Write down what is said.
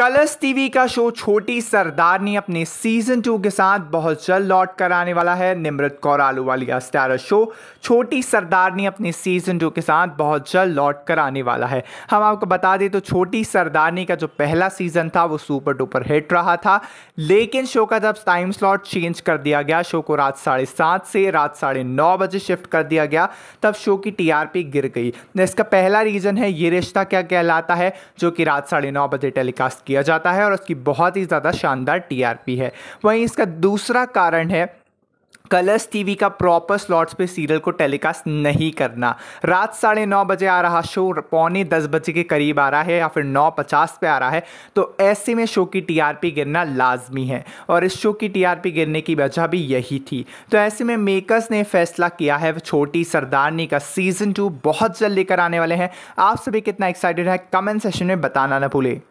colours TV का show छोटी सरदारनी अपने सीजन टू के साथ बहुत जल्द लौट कर आने वाला है निमृत कौर आलू वाली का स्टार शो छोटी सरदारनी अपने सीजन टू के साथ बहुत जल्द लौट कर आने वाला है हम आपको बता दें तो छोटी सरदारनी का जो पहला सीजन था वो सुपर डुपर हिट रहा था लेकिन शो का जब टाइम स्लॉट चेंज कर दिया गया शो को रात साढ़े सात से रात साढ़े नौ बजे शिफ्ट कर दिया गया तब शो की टीआरपी गिर गई इसका पहला रीज़न है ये रिश्ता क्या कहलाता है जो कि रात साढ़े नौ बजे टेलीकास्ट किया जाता है और उसकी बहुत ही ज़्यादा शानदार टीआरपी है वहीं इसका दूसरा कारण है कलर्स टीवी का प्रॉपर स्लॉट्स पे सीरियल को टेलीकास्ट नहीं करना रात साढ़े नौ बजे आ रहा शो पौने दस बजे के करीब आ रहा है या फिर नौ पचास पे आ रहा है तो ऐसे में शो की टीआरपी गिरना लाजमी है और इस शो की टीआरपी गिरने की वजह भी यही थी तो ऐसे में मेकर्स ने फैसला किया है छोटी सरदारनी का सीज़न टू बहुत जल्द लेकर आने वाले हैं आप सभी कितना एक्साइटेड है कमेंट सेशन में बताना ना भूलें